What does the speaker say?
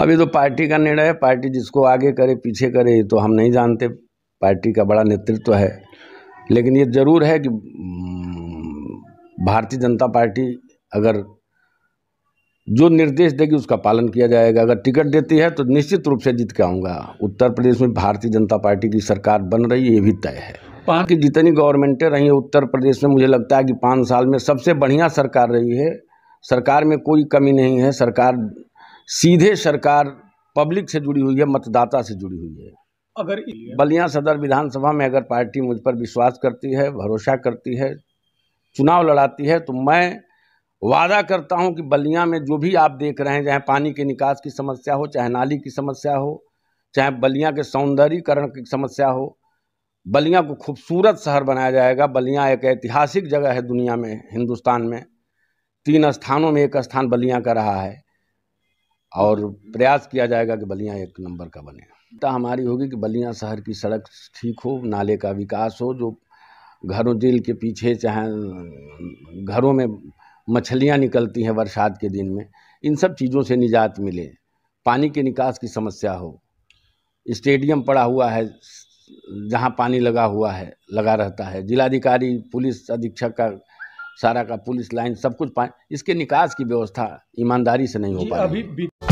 अभी तो पार्टी का निर्णय है पार्टी जिसको आगे करे पीछे करे तो हम नहीं जानते पार्टी का बड़ा नेतृत्व है लेकिन ये ज़रूर है कि हम्म, भारतीय जनता पार्टी अगर जो निर्देश देगी उसका पालन किया जाएगा अगर टिकट देती है तो निश्चित रूप से जीत के आऊँगा उत्तर प्रदेश में भारतीय जनता पार्टी की सरकार बन रही है ये भी तय है वहाँ की जितनी गवर्नमेंटें रही हैं उत्तर प्रदेश में मुझे लगता है कि पाँच साल में सबसे बढ़िया सरकार रही है सरकार में कोई कमी नहीं है सरकार सीधे सरकार पब्लिक से जुड़ी हुई है मतदाता से जुड़ी हुई है अगर बलिया सदर विधानसभा में अगर पार्टी मुझ पर विश्वास करती है भरोसा करती है चुनाव लड़ाती है तो मैं वादा करता हूं कि बलिया में जो भी आप देख रहे हैं चाहे पानी के निकास की समस्या हो चाहे नाली की समस्या हो चाहे बलिया के सौंदर्यीकरण की समस्या हो बलिया को खूबसूरत शहर बनाया जाएगा बलिया एक ऐतिहासिक जगह है दुनिया में हिंदुस्तान में तीन स्थानों में एक स्थान बलिया का रहा है और प्रयास किया जाएगा कि बलिया एक नंबर का बने चिंता हमारी होगी कि बलिया शहर की सड़क ठीक हो नाले का विकास हो जो घरों दिल के पीछे चाहे घरों में मछलियाँ निकलती हैं बरसात के दिन में इन सब चीज़ों से निजात मिले पानी के निकास की समस्या हो स्टेडियम पड़ा हुआ है जहाँ पानी लगा हुआ है लगा रहता है जिलाधिकारी पुलिस अधीक्षक का सारा का पुलिस लाइन सब कुछ इसके निकास की व्यवस्था ईमानदारी से नहीं हो पा रही